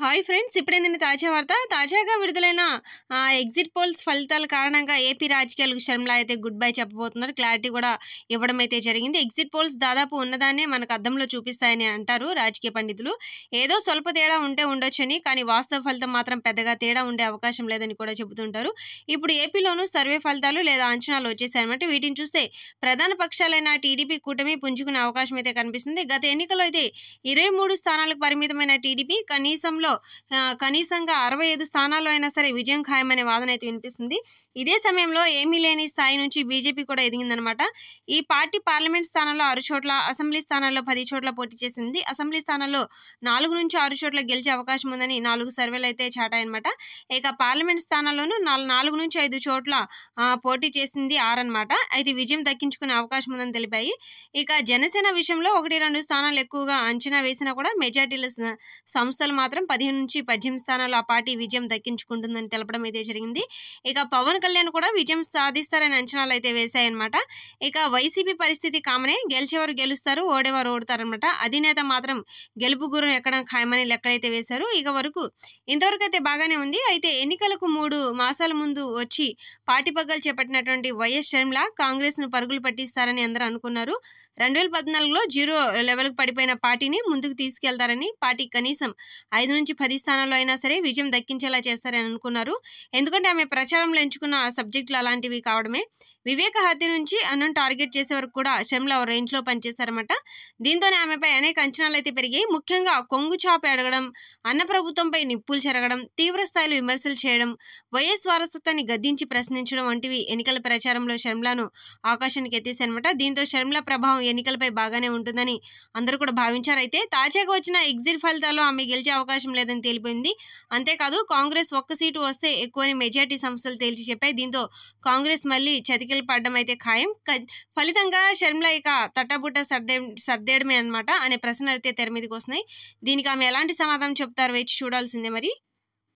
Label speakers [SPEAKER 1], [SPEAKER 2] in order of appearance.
[SPEAKER 1] hi friends ఇప్పుడే నిన్న తాజా వార్త తాజాగా విడుదలైన ఎగ్జిట్ పోల్స్ ఫలితాల కారణంగా ఏపీ రాజకీయాలకు శర్మల అయితే గుడ్ బై చెప్పబోతున్నారు క్లారిటీ కూడా ఇవ్వడం అయితే జరిగింది ఎగ్జిట్ పోల్స్ దాదాపు ఉన్నదాన్నే మనకు అద్దంలో చూపిస్తాయని అంటారు రాజకీయ పండితులు ఏదో స్వల్ప తేడా ఉంటే ఉండొచ్చని కానీ వాస్తవ ఫలితం మాత్రం పెద్దగా తేడా ఉండే అవకాశం లేదని కూడా చెబుతుంటారు ఇప్పుడు ఏపీలోనూ సర్వే ఫలితాలు లేదా అంచనాలు వచ్చేసాయన్నమాట వీటిని చూస్తే ప్రధాన పక్షాలైన టీడీపీ కూటమి పుంజుకునే అవకాశం అయితే కనిపిస్తుంది గత ఎన్నికల్లో అయితే ఇరవై మూడు స్థానాలకు పరిమితమైన టీడీపీ కనీసం రాష్ట్రంలో కనీసంగా అరవై ఐదు స్థానాల్లో అయినా సరే విజయం ఖాయమనే వాదన అయితే వినిపిస్తుంది ఇదే సమయంలో ఏమీ లేని స్థాయి నుంచి బీజేపీ కూడా ఎదిగిందనమాట ఈ పార్టీ పార్లమెంట్ స్థానంలో ఆరు చోట్ల అసెంబ్లీ స్థానాల్లో పది చోట్ల పోటీ చేసింది అసెంబ్లీ స్థానాల్లో నాలుగు నుంచి ఆరు చోట్ల గెలిచే అవకాశం ఉందని నాలుగు సర్వేలు అయితే చాటాయనమాట ఇక పార్లమెంట్ స్థానాల్లోనూ నాలుగు నుంచి ఐదు చోట్ల పోటీ చేసింది ఆరనమాట అయితే విజయం దక్కించుకునే అవకాశం ఉందని తెలిపాయి ఇక జనసేన విషయంలో ఒకటి రెండు స్థానాలు ఎక్కువగా అంచనా వేసినా కూడా మెజార్టీల సంస్థలు మాత్రం పదిహేను నుంచి పద్దెనిమిది స్థానాలు ఆ పార్టీ విజయం దక్కించుకుంటుందని తెలపడం అయితే జరిగింది ఇక పవన్ కళ్యాణ్ కూడా విజయం సాధిస్తారని అంచనాలు అయితే వేశాయన్నమాట ఇక వైసీపీ పరిస్థితి కామనే గెలిచేవారు గెలుస్తారు ఓడేవారు ఓడతారనమాట అధినేత మాత్రం గెలుపు గురును ఎక్కడ ఖాయమని లెక్కలైతే వేశారు ఇక వరకు ఇంతవరకు అయితే బాగానే ఉంది అయితే ఎన్నికలకు మూడు మాసాల ముందు వచ్చి పార్టీ పగ్గలు చేపట్టినటువంటి వైఎస్ షర్మిల కాంగ్రెస్ను పరుగులు పట్టిస్తారని అందరూ అనుకున్నారు రెండు వేల పద్నాలుగులో జీరో లెవెల్కి పడిపోయిన పార్టీని ముందుకు తీసుకెళ్తారని పార్టీ కనీసం ఐదు నుంచి పది స్థానాల్లో అయినా సరే విజయం దక్కించేలా చేస్తారని అనుకున్నారు ఎందుకంటే ఆమె ప్రచారంలో ఎంచుకున్న సబ్జెక్టులు అలాంటివి కావడమే వివేక హత్య నుంచి అన్నం టార్గెట్ చేసే వరకు కూడా షమ్లా రేంజ్లో పనిచేశారన్నమాట దీంతోనే ఆమెపై అనేక అంచనాలు అయితే పెరిగాయి ముఖ్యంగా కొంగు చాప అడగడం అన్న ప్రభుత్వంపై నిప్పులు చెరగడం తీవ్రస్థాయిలో విమర్శలు చేయడం వైఎస్ వారసత్వాన్ని గద్దించి ప్రశ్నించడం వంటివి ఎన్నికల ప్రచారంలో షర్మిలను ఆకాశానికి ఎత్తేసాయనమాట దీంతో షర్మిల ప్రభావం ఎన్నికలపై బాగానే ఉంటుందని అందరూ కూడా భావించారైతే తాజాగా వచ్చిన ఎగ్జిట్ ఫలితాల్లో ఆమె గెలిచే అవకాశం లేదని తేలిపోయింది అంతేకాదు కాంగ్రెస్ ఒక్క సీటు వస్తే ఎక్కువని మెజార్టీ సంస్థలు తేల్చి చెప్పాయి దీంతో కాంగ్రెస్ మళ్ళీ చతికి సంఖ్యలు పడడం అయితే ఖాయం ఫలితంగా షర్మిల ఇక తట్టబుట్ట సర్దే సర్దేయడమే అనమాట అనే ప్రశ్నలు అయితే తెర మీదకి వస్తున్నాయి దీనికి ఆమె ఎలాంటి సమాధానం చెప్తారో వేచి చూడాల్సిందే మరి